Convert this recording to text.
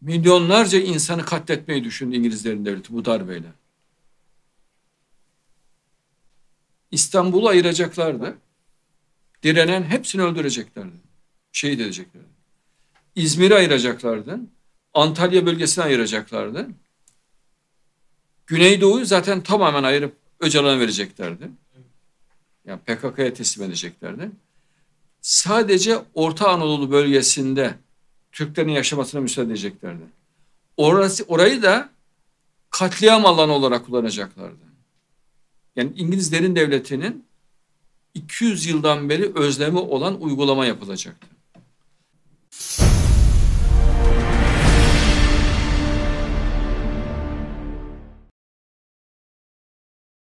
milyonlarca insanı katletmeyi düşündü İngilizlerin devleti bu darbeyle. İstanbul'u ayıracaklardı. Direnen hepsini öldüreceklerdi. Şehit edeceklerdi. İzmir'i ayıracaklardı. Antalya bölgesini ayıracaklardı. Güneydoğu'yu zaten tamamen ayırıp Öcalan'a vereceklerdi. Yani PKK'ya teslim edeceklerdi. Sadece Orta Anadolu bölgesinde Türklerin yaşamasına müsaade edeceklerdi. Orası, orayı da katliam alanı olarak kullanacaklardı. Yani İngiliz derin devletinin 200 yıldan beri özlemi olan uygulama yapılacaktı.